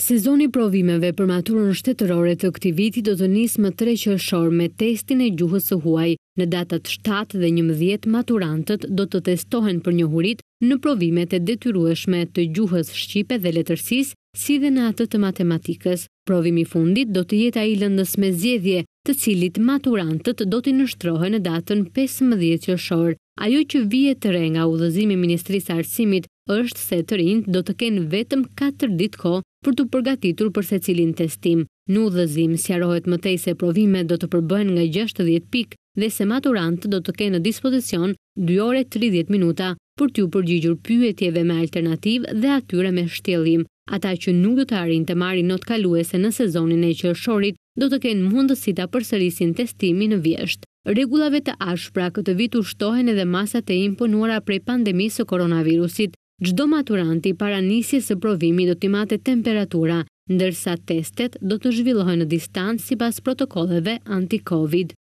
Sezoni provimeve për maturën shtetërore të këti viti do të njësë më tre qërëshor me testin e gjuhës së huaj. Në datat 7 dhe 11 maturantët do të testohen për një hurit në provimet e detyrueshme të gjuhës shqipe dhe letërsis, si dhe në atët të matematikës. Provimi fundit do të jetë a i lëndës me zjedhje të cilit maturantët do të nështrohe në datën 15 qërëshor. Ajo që vijet të renga u dhëzimi Ministrisë Arsimit është se të rindë do të kenë vetëm 4 ditë ko për të përgatitur për se cilin testim. Në udhëzim, sjarohet mëtej se provime do të përbën nga 60 pik dhe se maturant do të ke në dispozicion 2 ore 30 minuta për t'ju përgjigjur pyetjeve me alternativ dhe atyre me shtjelim. Ata që nuk do të arin të marri not kaluese në sezonin e qërëshorit, do të kenë mundësita për sërisin testimi në vjeshtë. Regulave të ashpra këtë u shtohen edhe masat e imponuara prej pandemisë o koronavirusit, Gjdo maturanti para nisi së provimi do t'imate temperatura, ndërsa testet do të zhvillohen në distanë si pas protokolleve anti-Covid.